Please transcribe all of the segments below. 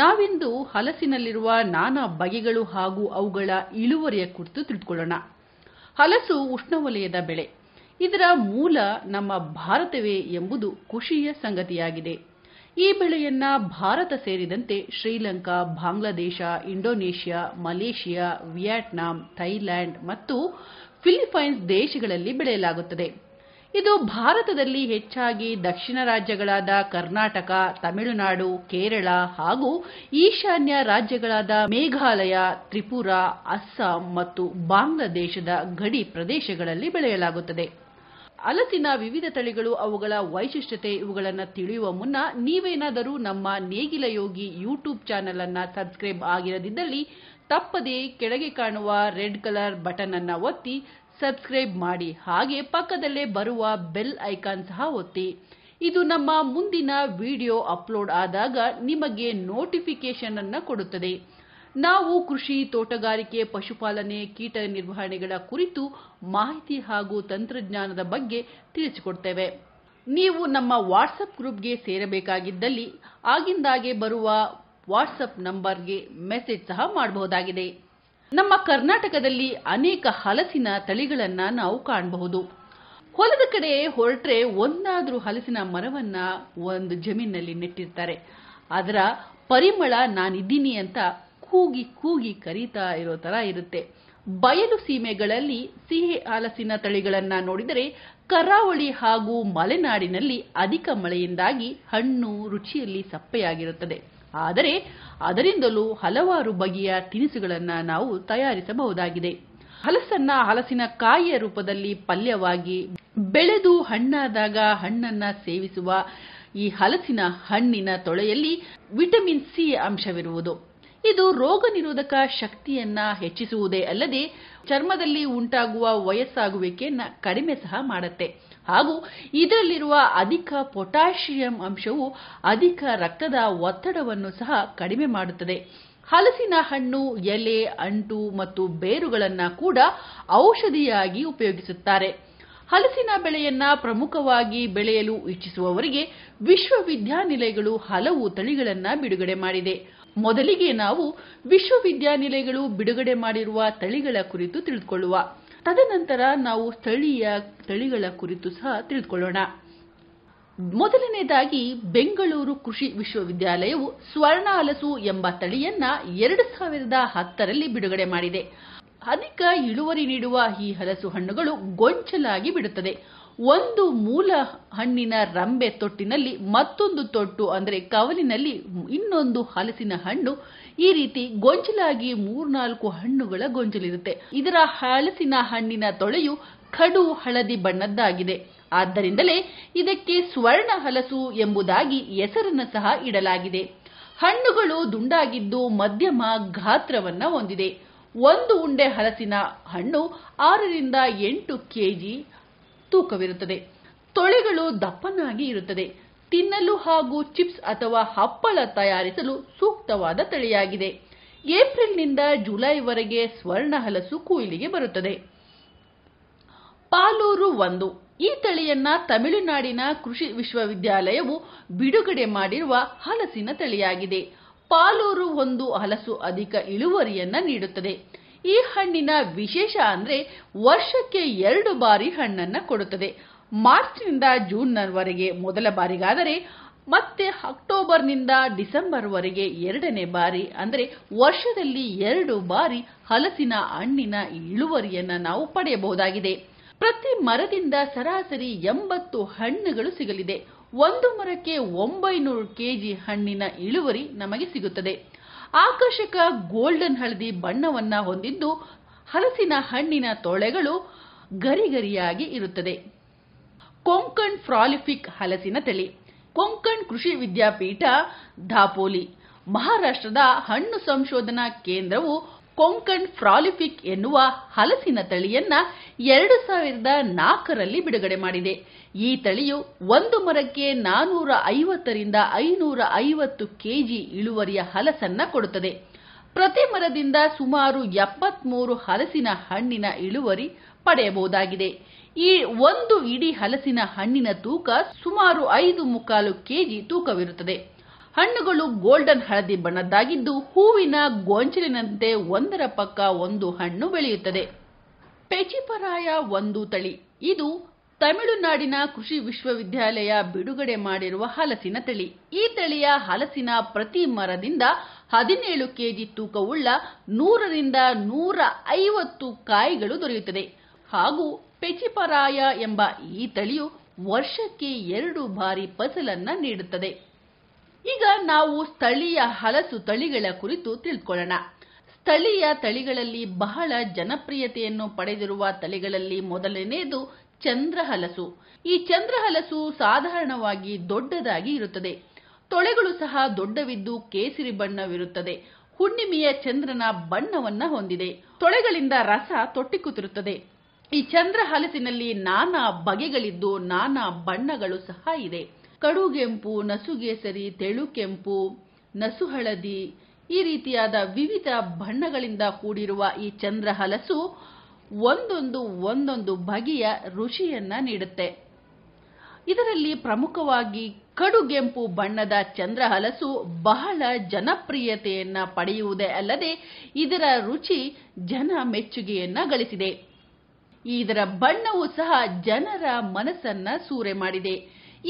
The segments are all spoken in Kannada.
ನಾವಿಂದು ಹಲಸಿನಲ್ಲಿರುವ ನಾನಾ ಬಗೆಗಳು ಹಾಗೂ ಅವುಗಳ ಇಳುವರಿಯ ಕುರಿತು ತಿಳಿದುಕೊಳ್ಳೋಣ ಹಲಸು ಉಷ್ಣವಲಯದ ಬೆಳೆ ಇದರ ಮೂಲ ನಮ್ಮ ಭಾರತವೇ ಎಂಬುದು ಖುಷಿಯ ಸಂಗತಿಯಾಗಿದೆ ಈ ಬೆಳೆಯನ್ನ ಭಾರತ ಸೇರಿದಂತೆ Sri Lanka Bangladesh Indonesia Malaysia Vietnam Thailand ಮತ್ತು ಫಿಲಿಪೈನ್ಸ್ ದೇಶಗಳಲ್ಲಿ ಬೆಳೆಯಲಾಗುತ್ತದೆ ಇದು ಭಾರತದಲ್ಲಿ ಹೆಚ್ಚಾಗಿ ದಕ್ಷಿಣ ರಾಜ್ಯಗಳಾದ ಕರ್ನಾಟಕ ತಮಿಳುನಾಡು ಕೇರಳ ಹಾಗೂ ಈಶಾನ್ಯ ರಾಜ್ಯಗಳಾದ ಮೇಘಾಲಯ ತ್ರಿಪುರಾ ಅಸ್ಸಾಂ ಮತ್ತು ಬಾಂಗ್ಲಾದೇಶದ ಗಡಿ ಪ್ರದೇಶಗಳಲ್ಲಿ ಬೆಳೆಯಲಾಗುತ್ತದೆ ಅಲಸಿನ ವಿವಿಧ ತಳಿಗಳು ಅವುಗಳ ವೈಶಿಷ್ಟ್ಯತೆ ಇವುಗಳನ್ನು ತಿಳಿಯುವ ಮುನ್ನ ನೀವೇನಾದರೂ ನಮ್ಮ ನೇಗಿಲ ಯೋಗಿ ಯೂಟ್ಯೂಬ್ ಚಾನೆಲ್ ಅನ್ನು ಸಬ್ಸ್ಕ್ರೈಬ್ ಆಗಿರದಿದ್ದಲ್ಲಿ ತಪ್ಪದೇ ಕೆಳಗೆ ಕಾಣುವ ರೆಡ್ ಕಲರ್ ಬಟನ್ ಅನ್ನು ಒತ್ತಿ ಸಬ್ಸ್ಕ್ರೈಬ್ ಮಾಡಿ ಹಾಗೆ ಪಕ್ಕದಲ್ಲೇ ಬರುವ ಬೆಲ್ ಐಕಾನ್ ಸಹ ಒತ್ತಿ ಇದು ನಮ್ಮ ಮುಂದಿನ ವಿಡಿಯೋ ಅಪ್ಲೋಡ್ ಆದಾಗ ನಿಮಗೆ ನೋಟಿಫಿಕೇಶನ್ ಅನ್ನು ಕೊಡುತ್ತದೆ ನಾವು ಕೃಷಿ ತೋಟಗಾರಿಕೆ ಪಶುಪಾಲನೆ ಕೀಟ ನಿರ್ವಹಣೆಗಳ ಕುರಿತು ಮಾಹಿತಿ ಹಾಗೂ ತಂತ್ರಜ್ಞಾನದ ಬಗ್ಗೆ ತಿಳಿಸಿಕೊಡ್ತೇವೆ ನೀವು ನಮ್ಮ ವಾಟ್ಸಪ್ ಗ್ರೂಪ್ಗೆ ಸೇರಬೇಕಾಗಿದ್ದಲ್ಲಿ ಆಗಿಂದಾಗೆ ಬರುವ ವಾಟ್ಸಪ್ ನಂಬರ್ಗೆ ಮೆಸೇಜ್ ಸಹ ಮಾಡಬಹುದಾಗಿದೆ ನಮ್ಮ ಕರ್ನಾಟಕದಲ್ಲಿ ಅನೇಕ ಹಲಸಿನ ತಳಿಗಳನ್ನು ನಾವು ಕಾಣಬಹುದು ಹೊಲದ ಕಡೆ ಹೊರಟ್ರೆ ಒಂದಾದರೂ ಹಲಸಿನ ಮರವನ್ನ ಒಂದು ಜಮೀನಲ್ಲಿ ನೆಟ್ಟಿರ್ತಾರೆ ಅದರ ಪರಿಮಳ ನಾನಿದ್ದೀನಿ ಅಂತ ಕೂಗಿ ಕೂಗಿ ಕರೀತಾ ಇರೋ ತರ ಇರುತ್ತೆ ಬಯಲು ಸೀಮೆಗಳಲ್ಲಿ ಸಿಹಿ ಹಲಸಿನ ತಳಿಗಳನ್ನು ನೋಡಿದರೆ ಕರಾವಳಿ ಹಾಗೂ ಮಲೆನಾಡಿನಲ್ಲಿ ಅಧಿಕ ಮಳೆಯಿಂದಾಗಿ ಹಣ್ಣು ರುಚಿಯಲ್ಲಿ ಸಪ್ಪೆಯಾಗಿರುತ್ತದೆ ಆದರೆ ಅದರಿಂದಲೂ ಹಲವಾರು ಬಗೆಯ ತಿನಿಸುಗಳನ್ನು ನಾವು ತಯಾರಿಸಬಹುದಾಗಿದೆ ಹಲಸನ್ನ ಹಲಸಿನ ಕಾಯಿಯ ರೂಪದಲ್ಲಿ ಪಲ್ಯವಾಗಿ ಬೆಳೆದು ಹಣ್ಣಾದಾಗ ಹಣ್ಣನ್ನ ಸೇವಿಸುವ ಈ ಹಲಸಿನ ಹಣ್ಣಿನ ತೊಳೆಯಲ್ಲಿ ವಿಟಮಿನ್ ಸಿ ಅಂಶವಿರುವುದು ಇದು ರೋಗ ನಿರೋಧಕ ಶಕ್ತಿಯನ್ನ ಹೆಚ್ಚಿಸುವುದೇ ಅಲ್ಲದೆ ಚರ್ಮದಲ್ಲಿ ಉಂಟಾಗುವ ವಯಸ್ಸಾಗುವಿಕೆಯನ್ನ ಕಡಿಮೆ ಸಹ ಮಾಡುತ್ತೆ ಹಾಗೂ ಇದರಲ್ಲಿರುವ ಅಧಿಕ ಪೊಟ್ಯಾಷಿಯಂ ಅಂಶವು ಅಧಿಕ ರಕ್ತದ ಒತ್ತಡವನ್ನು ಸಹ ಕಡಿಮೆ ಮಾಡುತ್ತದೆ ಹಲಸಿನ ಹಣ್ಣು ಎಲೆ ಅಂಟು ಮತ್ತು ಬೇರುಗಳನ್ನು ಕೂಡ ಔಷಧಿಯಾಗಿ ಉಪಯೋಗಿಸುತ್ತಾರೆ ಹಲಸಿನ ಬೆಳೆಯನ್ನ ಪ್ರಮುಖವಾಗಿ ಬೆಳೆಯಲು ಇಚ್ಛಿಸುವವರಿಗೆ ವಿಶ್ವವಿದ್ಯಾನಿಲಯಗಳು ಹಲವು ತಳಿಗಳನ್ನು ಬಿಡುಗಡೆ ಮಾಡಿದೆ ಮೊದಲಿಗೆ ನಾವು ವಿಶ್ವವಿದ್ಯಾನಿಲಯಗಳು ಬಿಡುಗಡೆ ಮಾಡಿರುವ ತಳಿಗಳ ಕುರಿತು ತಿಳಿದುಕೊಳ್ಳುವ ತದನಂತರ ನಾವು ಸ್ಥಳೀಯ ತಳಿಗಳ ಕುರಿತು ಸಹ ತಿಳಿದುಕೊಳ್ಳೋಣ ಮೊದಲನೇದಾಗಿ ಬೆಂಗಳೂರು ಕೃಷಿ ವಿಶ್ವವಿದ್ಯಾಲಯವು ಸ್ವರ್ಣ ಹಲಸು ಎಂಬ ತಳಿಯನ್ನ ಎರಡು ಸಾವಿರದ ಹತ್ತರಲ್ಲಿ ಬಿಡುಗಡೆ ಮಾಡಿದೆ ಅಧಿಕ ಇಳುವರಿ ನೀಡುವ ಈ ಹಲಸು ಹಣ್ಣುಗಳು ಗೊಂಚಲಾಗಿ ಬಿಡುತ್ತದೆ ಒಂದು ಮೂಲ ಹಣ್ಣಿನ ರಂಬೆ ತೊಟ್ಟಿನಲ್ಲಿ ಮತ್ತೊಂದು ತೊಟ್ಟು ಅಂದರೆ ಕವಲಿನಲ್ಲಿ ಇನ್ನೊಂದು ಹಲಸಿನ ಹಣ್ಣು ಈ ರೀತಿ ಗೊಂಚಲಾಗಿ ಮೂರ್ನಾಲ್ಕು ಹಣ್ಣುಗಳ ಗೊಂಚಲಿರುತ್ತೆ ಇದರ ಹಲಸಿನ ಹಣ್ಣಿನ ತೊಳೆಯು ಕಡು ಹಳದಿ ಬಣ್ಣದ್ದಾಗಿದೆ ಆದ್ದರಿಂದಲೇ ಇದಕ್ಕೆ ಸ್ವರ್ಣ ಹಲಸು ಎಂಬುದಾಗಿ ಹೆಸರನ್ನು ಸಹ ಇಡಲಾಗಿದೆ ಹಣ್ಣುಗಳು ದುಂಡಾಗಿದ್ದು ಮಧ್ಯಮ ಗಾತ್ರವನ್ನ ಹೊಂದಿದೆ ಒಂದು ಉಂಡೆ ಹಲಸಿನ ಹಣ್ಣು ಆರರಿಂದ ಎಂಟು ಕೆಜಿ ತೂಕವಿರುತ್ತದೆ ತೊಳೆಗಳು ದಪ್ಪನಾಗಿ ಇರುತ್ತದೆ ತಿನ್ನಲು ಹಾಗೂ ಚಿಪ್ಸ್ ಅಥವಾ ಹಪ್ಪಳ ತಯಾರಿಸಲು ಸೂಕ್ತವಾದ ತಳಿಯಾಗಿದೆ ಏಪ್ರಿಲ್ನಿಂದ ಜುಲೈವರೆಗೆ ಸ್ವರ್ಣ ಹಲಸು ಕೊಯ್ಲಿಗೆ ಬರುತ್ತದೆ ಪಾಲೂರು ಒಂದು ಈ ತಳಿಯನ್ನ ತಮಿಳುನಾಡಿನ ಕೃಷಿ ವಿಶ್ವವಿದ್ಯಾಲಯವು ಬಿಡುಗಡೆ ಮಾಡಿರುವ ಹಲಸಿನ ತಳಿಯಾಗಿದೆ ಪಾಲೂರು ಒಂದು ಹಲಸು ಅಧಿಕ ಇಳುವರಿಯನ್ನ ನೀಡುತ್ತದೆ ಈ ಹಣ್ಣಿನ ವಿಶೇಷ ಅಂದ್ರೆ ವರ್ಷಕ್ಕೆ ಎರಡು ಬಾರಿ ಹಣ್ಣನ್ನ ಕೊಡುತ್ತದೆ ಮಾರ್ಚ್ನಿಂದ ಜೂನ್ವರೆಗೆ ಮೊದಲ ಬಾರಿಗಾದರೆ ಮತ್ತೆ ಅಕ್ಟೋಬರ್ನಿಂದ ಡಿಸೆಂಬರ್ವರೆಗೆ ಎರಡನೇ ಬಾರಿ ಅಂದರೆ ವರ್ಷದಲ್ಲಿ ಎರಡು ಬಾರಿ ಹಲಸಿನ ಹಣ್ಣಿನ ಇಳುವರಿಯನ್ನು ನಾವು ಪಡೆಯಬಹುದಾಗಿದೆ ಪ್ರತಿ ಮರದಿಂದ ಸರಾಸರಿ ಎಂಬತ್ತು ಹಣ್ಣುಗಳು ಸಿಗಲಿದೆ ಒಂದು ಮರಕ್ಕೆ ಒಂಬೈನೂರು ಕೆಜಿ ಹಣ್ಣಿನ ಇಳುವರಿ ನಮಗೆ ಸಿಗುತ್ತದೆ ಆಕರ್ಷಕ ಗೋಲ್ಡನ್ ಹಳದಿ ಬಣ್ಣವನ್ನ ಹೊಂದಿದ್ದು ಹಲಸಿನ ಹಣ್ಣಿನ ತೊಳೆಗಳು ಗರಿಗರಿಯಾಗಿ ಇರುತ್ತದೆ ಕೊಂಕಣ್ ಫ್ರಾಲಿಫಿಕ್ ಹಲಸಿನ ತಳಿ ಕೊಂಕಣ್ ಕೃಷಿ ವಿದ್ಯಾಪೀಠ ಧಾಪೋಲಿ ಮಹಾರಾಷ್ಟ್ರದ ಹಣ್ಣು ಸಂಶೋಧನಾ ಕೇಂದ್ರವು ಕೊಂಕಣ್ ಫ್ರಾಲಿಫಿಕ್ ಎನ್ನುವ ಹಲಸಿನ ತಳಿಯನ್ನ ಎರಡು ಸಾವಿರದ ನಾಲ್ಕರಲ್ಲಿ ಬಿಡುಗಡೆ ಮಾಡಿದೆ ಈ ತಳಿಯು ಒಂದು ಮರಕ್ಕೆ ನಾನೂರ ಐವತ್ತರಿಂದ ಐನೂರ ಐವತ್ತು ಕೆಜಿ ಇಳುವರಿಯ ಹಲಸನ್ನ ಕೊಡುತ್ತದೆ ಪ್ರತಿ ಮರದಿಂದ ಸುಮಾರು ಎಪ್ಪತ್ಮೂರು ಹಲಸಿನ ಹಣ್ಣಿನ ಇಳುವರಿ ಪಡೆಯಬಹುದಾಗಿದೆ ಈ ಒಂದು ಇಡೀ ಹಲಸಿನ ಹಣ್ಣಿನ ತೂಕ ಸುಮಾರು ಐದು ಮುಕ್ಕಾಲು ಕೆಜಿ ತೂಕವಿರುತ್ತದೆ ಹಣ್ಣುಗಳು ಗೋಲ್ಡನ್ ಹಳದಿ ಬಣ್ಣದ್ದಾಗಿದ್ದು ಹೂವಿನ ಗೊಂಚಲಿನಂತೆ ಒಂದರ ಪಕ್ಕ ಒಂದು ಹಣ್ಣು ಬೆಳೆಯುತ್ತದೆ ಪೆಚಿಪರಾಯ ಒಂದು ತಳಿ ಇದು ತಮಿಳುನಾಡಿನ ಕೃಷಿ ವಿಶ್ವವಿದ್ಯಾಲಯ ಬಿಡುಗಡೆ ಮಾಡಿರುವ ಹಲಸಿನ ತಳಿ ಈ ತಳಿಯ ಹಲಸಿನ ಪ್ರತಿ ಮರದಿಂದ ಹದಿನೇಳು ಕೆಜಿ ತೂಕವುಳ್ಳ ನೂರರಿಂದ ನೂರ ಐವತ್ತು ಕಾಯಿಗಳು ದೊರೆಯುತ್ತದೆ ಹಾಗೂ ಪೆಚಿಪರಾಯ ಎಂಬ ಈ ತಳಿಯು ವರ್ಷಕ್ಕೆ ಎರಡು ಬಾರಿ ಫಸಲನ್ನ ನೀಡುತ್ತದೆ ಈಗ ನಾವು ಸ್ಥಳೀಯ ಹಲಸು ತಳಿಗಳ ಕುರಿತು ತಿಳ್ಕೊಳ್ಳೋಣ ಸ್ಥಳೀಯ ತಳಿಗಳಲ್ಲಿ ಬಹಳ ಜನಪ್ರಿಯತೆಯನ್ನು ಪಡೆದಿರುವ ತಳಿಗಳಲ್ಲಿ ಮೊದಲನೆಯದು ಚಂದ್ರಹಲಸು ಈ ಚಂದ್ರಹಲಸು ಸಾಧಾರಣವಾಗಿ ದೊಡ್ಡದಾಗಿ ಇರುತ್ತದೆ ತೊಳೆಗಳು ಸಹ ದೊಡ್ಡವಿದ್ದು ಕೇಸರಿ ಬಣ್ಣವಿರುತ್ತದೆ ಹುಣ್ಣಿಮೆಯ ಚಂದ್ರನ ಬಣ್ಣವನ್ನ ಹೊಂದಿದೆ ತೊಳೆಗಳಿಂದ ರಸ ತೊಟ್ಟಿಕುತ್ತಿರುತ್ತದೆ ಈ ಚಂದ್ರ ಹಲಸಿನಲ್ಲಿ ನಾನಾ ಬಗೆಗಳಿದ್ದು ನಾನಾ ಬಣ್ಣಗಳು ಸಹ ಇದೆ ಕಡುಗೆಂಪು ನಸುಗೇಸರಿ ತೆಳುಕೆಂಪು ನಸುಹಳದಿ ಈ ರೀತಿಯಾದ ವಿವಿಧ ಬಣ್ಣಗಳಿಂದ ಕೂಡಿರುವ ಈ ಚಂದ್ರ ಹಲಸು ಒಂದೊಂದು ಒಂದೊಂದು ಬಗೆಯ ರುಚಿಯನ್ನ ನೀಡುತ್ತೆ ಇದರಲ್ಲಿ ಪ್ರಮುಖವಾಗಿ ಕಡುಗೆಂಪು ಬಣ್ಣದ ಚಂದ್ರ ಹಲಸು ಬಹಳ ಜನಪ್ರಿಯತೆಯನ್ನ ಪಡೆಯುವುದೇ ಅಲ್ಲದೆ ಇದರ ರುಚಿ ಜನ ಮೆಚ್ಚುಗೆಯನ್ನ ಗಳಿಸಿದೆ ಇದರ ಬಣ್ಣವು ಸಹ ಜನರ ಮನಸ್ಸನ್ನ ಸೂರೆ ಮಾಡಿದೆ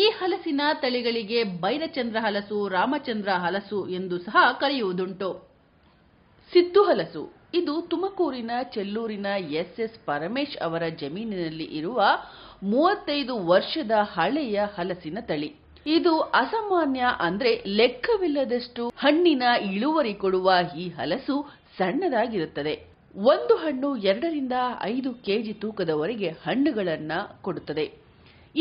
ಈ ಹಲಸಿನ ತಳಿಗಳಿಗೆ ಬೈರಚಂದ್ರ ಹಲಸು ರಾಮಚಂದ್ರ ಹಲಸು ಎಂದು ಸಹ ಕರೆಯುವುದುಂಟು ಸಿದ್ದು ಹಲಸು ಇದು ತುಮಕೂರಿನ ಚೆಲ್ಲೂರಿನ ಎಸ್ ಎಸ್ ಪರಮೇಶ್ ಅವರ ಜಮೀನಿನಲ್ಲಿ ಇರುವ ಮೂವತ್ತೈದು ವರ್ಷದ ಹಳೆಯ ಹಲಸಿನ ತಳಿ ಇದು ಅಸಾಮಾನ್ಯ ಅಂದ್ರೆ ಲೆಕ್ಕವಿಲ್ಲದಷ್ಟು ಹಣ್ಣಿನ ಇಳುವರಿ ಕೊಡುವ ಈ ಹಲಸು ಸಣ್ಣದಾಗಿರುತ್ತದೆ ಒಂದು ಹಣ್ಣು ಎರಡರಿಂದ ಐದು ಕೆಜಿ ತೂಕದವರೆಗೆ ಹಣ್ಣುಗಳನ್ನ ಕೊಡುತ್ತದೆ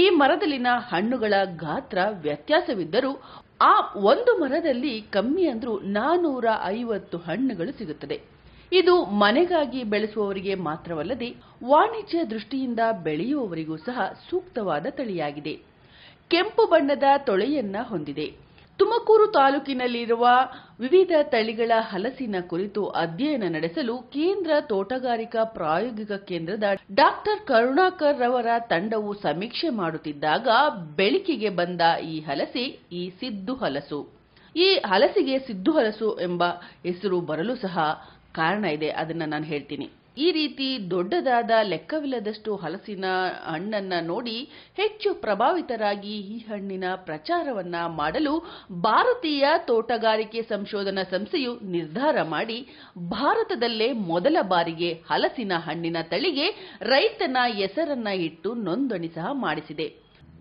ಈ ಮರದಲ್ಲಿನ ಹಣ್ಣುಗಳ ಗಾತ್ರ ವ್ಯತ್ಯಾಸವಿದ್ದರೂ ಆ ಒಂದು ಮರದಲ್ಲಿ ಕಮ್ಮಿ ಅಂದ್ರೂ ನಾನೂರ ಐವತ್ತು ಹಣ್ಣುಗಳು ಸಿಗುತ್ತದೆ ಇದು ಮನೆಗಾಗಿ ಬೆಳೆಸುವವರಿಗೆ ಮಾತ್ರವಲ್ಲದೆ ವಾಣಿಜ್ಯ ದೃಷ್ಟಿಯಿಂದ ಬೆಳೆಯುವವರಿಗೂ ಸಹ ಸೂಕ್ತವಾದ ತಳಿಯಾಗಿದೆ ಕೆಂಪು ಬಣ್ಣದ ತೊಳೆಯನ್ನ ಹೊಂದಿದೆ ತುಮಕೂರು ತಾಲೂಕಿನಲ್ಲಿರುವ ವಿವಿಧ ತಳಿಗಳ ಹಲಸಿನ ಕುರಿತು ಅಧ್ಯಯನ ನಡೆಸಲು ಕೇಂದ್ರ ತೋಟಗಾರಿಕಾ ಪ್ರಾಯೋಗಿಕ ಕೇಂದ್ರದ ಡಾಕ್ಟರ್ ಕರುಣಾಕರ್ ರವರ ತಂಡವು ಸಮೀಕ್ಷೆ ಮಾಡುತ್ತಿದ್ದಾಗ ಬೆಳಕಿಗೆ ಬಂದ ಈ ಹಲಸಿ ಈ ಸಿದ್ದು ಹಲಸು ಈ ಹಲಸಿಗೆ ಸಿದ್ದು ಹಲಸು ಎಂಬ ಹೆಸರು ಬರಲು ಸಹ ಕಾರಣ ಇದೆ ಅದನ್ನ ನಾನು ಹೇಳ್ತೀನಿ ಈ ರೀತಿ ದೊಡ್ಡದಾದ ಲೆಕ್ಕವಿಲ್ಲದಷ್ಟು ಹಲಸಿನ ಹಣ್ಣನ್ನ ನೋಡಿ ಹೆಚ್ಚು ಪ್ರಭಾವಿತರಾಗಿ ಈ ಹಣ್ಣಿನ ಪ್ರಚಾರವನ್ನ ಮಾಡಲು ಭಾರತೀಯ ತೋಟಗಾರಿಕೆ ಸಂಶೋಧನಾ ಸಂಸ್ಥೆಯು ನಿರ್ಧಾರ ಮಾಡಿ ಭಾರತದಲ್ಲೇ ಮೊದಲ ಬಾರಿಗೆ ಹಲಸಿನ ಹಣ್ಣಿನ ತಳಿಗೆ ರೈತನ ಹೆಸರನ್ನ ಇಟ್ಟು ನೋಂದಣಿ ಸಹ ಮಾಡಿಸಿದೆ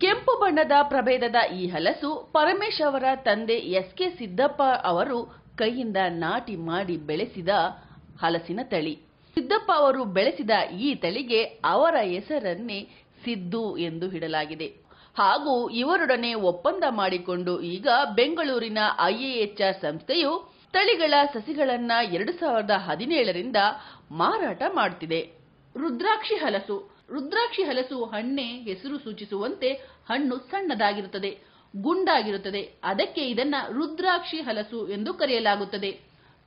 ಕೆಂಪು ಬಣ್ಣದ ಪ್ರಭೇದದ ಈ ಹಲಸು ಪರಮೇಶ್ ಅವರ ತಂದೆ ಎಸ್ ಕೆ ಸಿದ್ದಪ್ಪ ಅವರು ಕೈಯಿಂದ ನಾಟಿ ಮಾಡಿ ಬೆಳೆಸಿದ ಹಲಸಿನ ತಳಿ ಸಿದ್ದಪ್ಪ ಅವರು ಬೆಳೆಸಿದ ಈ ತಳಿಗೆ ಅವರ ಹೆಸರನ್ನೇ ಸಿದ್ದು ಎಂದು ಇಡಲಾಗಿದೆ ಹಾಗೂ ಇವರೊಡನೆ ಒಪ್ಪಂದ ಮಾಡಿಕೊಂಡು ಈಗ ಬೆಂಗಳೂರಿನ ಐಎಎಚ್ಆರ್ ಸಂಸ್ಥೆಯು ತಳಿಗಳ ಸಸಿಗಳನ್ನ ಎರಡು ಸಾವಿರದ ಹದಿನೇಳರಿಂದ ಮಾರಾಟ ಮಾಡುತ್ತಿದೆ ರುದ್ರಾಕ್ಷಿ ಹಲಸು ರುದ್ರಾಕ್ಷಿ ಹಲಸು ಹಣ್ಣೆ ಹೆಸರು ಸೂಚಿಸುವಂತೆ ಹಣ್ಣು ಸಣ್ಣದಾಗಿರುತ್ತದೆ ಗುಂಡಾಗಿರುತ್ತದೆ ಅದಕ್ಕೆ ಇದನ್ನ ರುದ್ರಾಕ್ಷಿ ಹಲಸು ಎಂದು ಕರೆಯಲಾಗುತ್ತದೆ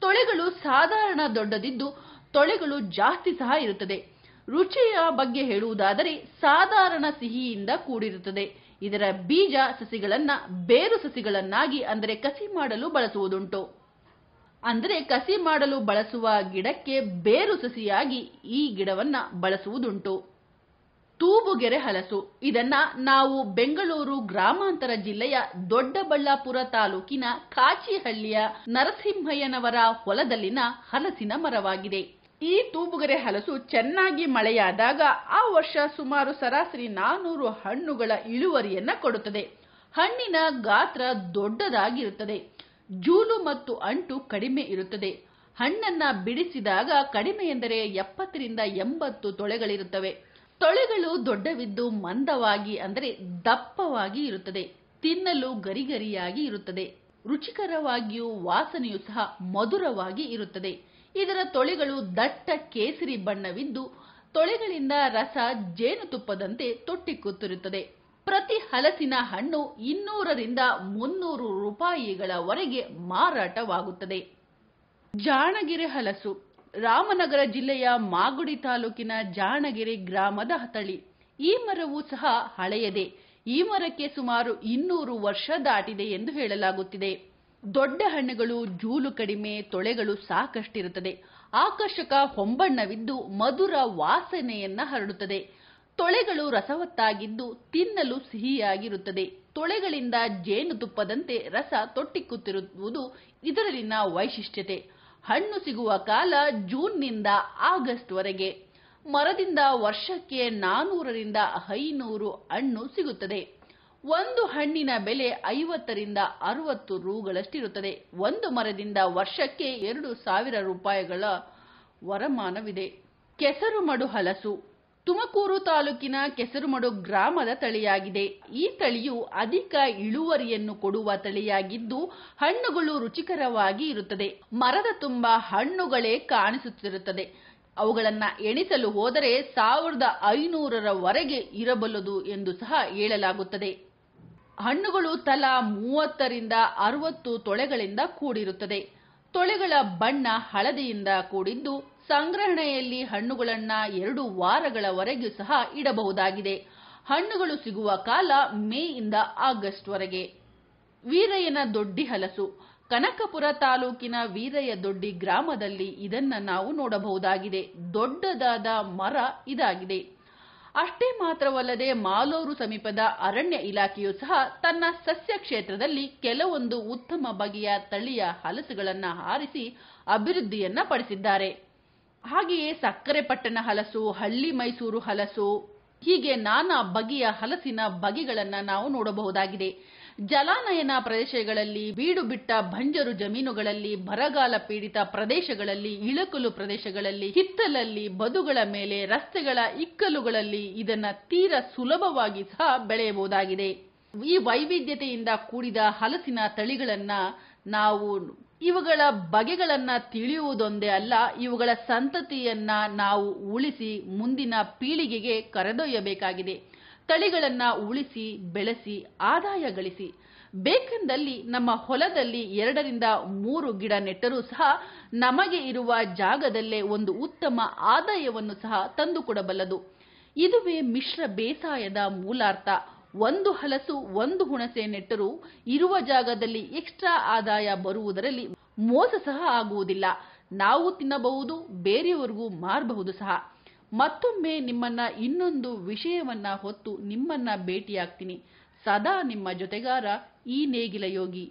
ತೊಳೆಗಳು ಸಾಧಾರಣ ದೊಡ್ಡದಿದ್ದು ತೊಳೆಗಳು ಜಾಸ್ತಿ ಸಹ ಇರುತ್ತದೆ ರುಚಿಯ ಬಗ್ಗೆ ಹೇಳುವುದಾದರೆ ಸಾಧಾರಣ ಸಿಹಿಯಿಂದ ಕೂಡಿರುತ್ತದೆ ಇದರ ಬೀಜ ಸಸಿಗಳನ್ನ ಬೇರು ಸಸಿಗಳನ್ನಾಗಿ ಅಂದರೆ ಕಸಿ ಮಾಡಲು ಬಳಸುವುದುಂಟು ಅಂದರೆ ಕಸಿ ಮಾಡಲು ಬಳಸುವ ಗಿಡಕ್ಕೆ ಬೇರು ಸಸಿಯಾಗಿ ಈ ಗಿಡವನ್ನ ಬಳಸುವುದುಂಟು ತೂಬುಗೆರೆ ಹಲಸು ಇದನ್ನ ನಾವು ಬೆಂಗಳೂರು ಗ್ರಾಮಾಂತರ ಜಿಲ್ಲೆಯ ದೊಡ್ಡಬಳ್ಳಾಪುರ ತಾಲೂಕಿನ ಕಾಚಿಹಳ್ಳಿಯ ನರಸಿಂಹಯ್ಯನವರ ಹೊಲದಲ್ಲಿನ ಹಲಸಿನ ಮರವಾಗಿದೆ ಈ ತೂಬುಗೆರೆ ಹಲಸು ಚೆನ್ನಾಗಿ ಮಳೆಯಾದಾಗ ಆ ವರ್ಷ ಸುಮಾರು ಸರಾಸರಿ ನಾನೂರು ಹಣ್ಣುಗಳ ಇಳುವರಿಯನ್ನ ಕೊಡುತ್ತದೆ ಹಣ್ಣಿನ ಗಾತ್ರ ದೊಡ್ಡದಾಗಿರುತ್ತದೆ ಜೂಲು ಮತ್ತು ಅಂಟು ಕಡಿಮೆ ಇರುತ್ತದೆ ಹಣ್ಣನ್ನ ಬಿಡಿಸಿದಾಗ ಕಡಿಮೆ ಎಂದರೆ ಎಪ್ಪತ್ತರಿಂದ ಎಂಬತ್ತು ತೊಳೆಗಳಿರುತ್ತವೆ ತೊಳೆಗಳು ದೊಡ್ಡವಿದ್ದು ಮಂದವಾಗಿ ಅಂದರೆ ದಪ್ಪವಾಗಿ ಇರುತ್ತದೆ ತಿನ್ನಲು ಗರಿಗರಿಯಾಗಿ ಇರುತ್ತದೆ ರುಚಿಕರವಾಗಿಯೂ ವಾಸನೆಯು ಸಹ ಮಧುರವಾಗಿ ಇರುತ್ತದೆ ಇದರ ತೊಳೆಗಳು ದಟ್ಟ ಕೇಸರಿ ಬಣ್ಣವಿದ್ದು ತೊಳೆಗಳಿಂದ ರಸ ಜೇನುತುಪ್ಪದಂತೆ ತೊಟ್ಟಿಕ್ಕುತ್ತಿರುತ್ತದೆ ಪ್ರತಿ ಹಲಸಿನ ಹಣ್ಣು ಇನ್ನೂರರಿಂದ ಮುನ್ನೂರು ರೂಪಾಯಿಗಳವರೆಗೆ ಮಾರಾಟವಾಗುತ್ತದೆ ಜಾಣಗಿರೆ ಹಲಸು ರಾಮನಗರ ಜಿಲ್ಲೆಯ ಮಾಗುಡಿ ತಾಲೂಕಿನ ಜಾಣಗೆರೆ ಗ್ರಾಮದ ಹತಳಿ ಈ ಮರವು ಸಹ ಹಳೆಯದೆ ಈ ಮರಕ್ಕೆ ಸುಮಾರು ಇನ್ನೂರು ವರ್ಷ ದಾಟಿದೆ ಎಂದು ಹೇಳಲಾಗುತ್ತಿದೆ ದೊಡ್ಡ ಹಣ್ಣುಗಳು ಜೂಲು ಕಡಿಮೆ ತೊಳೆಗಳು ಸಾಕಷ್ಟಿರುತ್ತದೆ ಆಕರ್ಷಕ ಹೊಂಬಣ್ಣವಿದ್ದು ಮಧುರ ವಾಸನೆಯನ್ನ ಹರಡುತ್ತದೆ ತೊಳೆಗಳು ರಸವತ್ತಾಗಿದ್ದು ತಿನ್ನಲು ಸಿಹಿಯಾಗಿರುತ್ತದೆ ತೊಳೆಗಳಿಂದ ಜೇನುತುಪ್ಪದಂತೆ ರಸ ತೊಟ್ಟಿಕ್ಕುತ್ತಿರುವುದು ಇದರಲ್ಲಿನ ವೈಶಿಷ್ಟ್ಯತೆ ಹಣ್ಣು ಸಿಗುವ ಕಾಲ ಜೂನ್ನಿಂದ ಆಗಸ್ಟ್ವರೆಗೆ ಮರದಿಂದ ವರ್ಷಕ್ಕೆ ನಾನೂರರಿಂದ ಐನೂರು ಹಣ್ಣು ಸಿಗುತ್ತದೆ ಒಂದು ಹಣ್ಣಿನ ಬೆಲೆ ಐವತ್ತರಿಂದ ಅರವತ್ತು ರೂಗಳಷ್ಟಿರುತ್ತದೆ ಒಂದು ಮರದಿಂದ ವರ್ಷಕ್ಕೆ ಎರಡು ಸಾವಿರ ರೂಪಾಯಿಗಳ ವರಮಾನವಿದೆ ಮಡು ಹಲಸು ತುಮಕೂರು ತಾಲೂಕಿನ ಕೆಸರುಮಡು ಗ್ರಾಮದ ತಳಿಯಾಗಿದೆ ಈ ತಳಿಯು ಅಧಿಕ ಇಳುವರಿಯನ್ನು ಕೊಡುವ ತಳಿಯಾಗಿದ್ದು ಹಣ್ಣುಗಳು ರುಚಿಕರವಾಗಿ ಇರುತ್ತದೆ ಮರದ ತುಂಬ ಹಣ್ಣುಗಳೇ ಕಾಣಿಸುತ್ತಿರುತ್ತದೆ ಅವುಗಳನ್ನು ಎಣಿಸಲು ಹೋದರೆ ಸಾವಿರದ ಐನೂರರವರೆಗೆ ಇರಬಲ್ಲದು ಎಂದು ಸಹ ಹೇಳಲಾಗುತ್ತದೆ ಹಣ್ಣುಗಳು ತಲಾ ಮೂವತ್ತರಿಂದ ಅರವತ್ತು ತೊಳೆಗಳಿಂದ ಕೂಡಿರುತ್ತದೆ ತೊಳೆಗಳ ಬಣ್ಣ ಹಳದಿಯಿಂದ ಕೂಡಿದ್ದು ಸಂಗ್ರಹಣೆಯಲ್ಲಿ ಹಣ್ಣುಗಳನ್ನು ಎರಡು ವಾರಗಳವರೆಗೂ ಸಹ ಇಡಬಹುದಾಗಿದೆ ಹಣ್ಣುಗಳು ಸಿಗುವ ಕಾಲ ಮೇಯಿಂದ ಇಂದ ಆಗಸ್ಟ್ ವರೆಗೆ ವೀರಯ್ಯನ ದೊಡ್ಡಿ ಹಲಸು ಕನಕಪುರ ತಾಲೂಕಿನ ವೀರಯ್ಯ ದೊಡ್ಡಿ ಗ್ರಾಮದಲ್ಲಿ ಇದನ್ನ ನಾವು ನೋಡಬಹುದಾಗಿದೆ ದೊಡ್ಡದಾದ ಮರ ಇದಾಗಿದೆ ಅಷ್ಟೇ ಮಾತ್ರವಲ್ಲದೆ ಮಾಲೂರು ಸಮೀಪದ ಅರಣ್ಯ ಇಲಾಖೆಯು ಸಹ ತನ್ನ ಸಸ್ಯ ಕ್ಷೇತ್ರದಲ್ಲಿ ಕೆಲವೊಂದು ಉತ್ತಮ ಬಗೆಯ ತಳಿಯ ಹಲಸುಗಳನ್ನು ಹಾರಿಸಿ ಅಭಿವೃದ್ಧಿಯನ್ನ ಪಡಿಸಿದ್ದಾರೆ ಹಾಗೆಯೇ ಸಕ್ಕರೆ ಪಟ್ಟಣ ಹಲಸು ಹಳ್ಳಿ ಮೈಸೂರು ಹಲಸು ಹೀಗೆ ನಾನಾ ಬಗೆಯ ಹಲಸಿನ ಬಗೆಗಳನ್ನು ನಾವು ನೋಡಬಹುದಾಗಿದೆ ಜಲಾನಯನ ಪ್ರದೇಶಗಳಲ್ಲಿ ಬೀಡು ಬಿಟ್ಟ ಬಂಜರು ಜಮೀನುಗಳಲ್ಲಿ ಬರಗಾಲ ಪೀಡಿತ ಪ್ರದೇಶಗಳಲ್ಲಿ ಇಳಕಲು ಪ್ರದೇಶಗಳಲ್ಲಿ ಹಿತ್ತಲಲ್ಲಿ ಬದುಗಳ ಮೇಲೆ ರಸ್ತೆಗಳ ಇಕ್ಕಲುಗಳಲ್ಲಿ ಇದನ್ನ ತೀರ ಸುಲಭವಾಗಿ ಸಹ ಬೆಳೆಯಬಹುದಾಗಿದೆ ಈ ವೈವಿಧ್ಯತೆಯಿಂದ ಕೂಡಿದ ಹಲಸಿನ ತಳಿಗಳನ್ನ ನಾವು ಇವುಗಳ ಬಗೆಗಳನ್ನು ತಿಳಿಯುವುದೊಂದೇ ಅಲ್ಲ ಇವುಗಳ ಸಂತತಿಯನ್ನ ನಾವು ಉಳಿಸಿ ಮುಂದಿನ ಪೀಳಿಗೆಗೆ ಕರೆದೊಯ್ಯಬೇಕಾಗಿದೆ ತಳಿಗಳನ್ನು ಉಳಿಸಿ ಬೆಳೆಸಿ ಆದಾಯ ಗಳಿಸಿ ಬೇಕೆಂದಲ್ಲಿ ನಮ್ಮ ಹೊಲದಲ್ಲಿ ಎರಡರಿಂದ ಮೂರು ಗಿಡ ನೆಟ್ಟರೂ ಸಹ ನಮಗೆ ಇರುವ ಜಾಗದಲ್ಲೇ ಒಂದು ಉತ್ತಮ ಆದಾಯವನ್ನು ಸಹ ತಂದುಕೊಡಬಲ್ಲದು ಇದುವೇ ಮಿಶ್ರ ಬೇಸಾಯದ ಮೂಲಾರ್ಥ ಒಂದು ಹಲಸು ಒಂದು ಹುಣಸೆ ನೆಟ್ಟರೂ ಇರುವ ಜಾಗದಲ್ಲಿ ಎಕ್ಸ್ಟ್ರಾ ಆದಾಯ ಬರುವುದರಲ್ಲಿ ಮೋಸ ಸಹ ಆಗುವುದಿಲ್ಲ ನಾವು ತಿನ್ನಬಹುದು ಬೇರೆಯವರಿಗೂ ಮಾರಬಹುದು ಸಹ ಮತ್ತೊಮ್ಮೆ ನಿಮ್ಮನ್ನ ಇನ್ನೊಂದು ವಿಷಯವನ್ನ ಹೊತ್ತು ನಿಮ್ಮನ್ನ ಭೇಟಿಯಾಗ್ತೀನಿ ಸದಾ ನಿಮ್ಮ ಜೊತೆಗಾರ ಈ ನೇಗಿಲ ಯೋಗಿ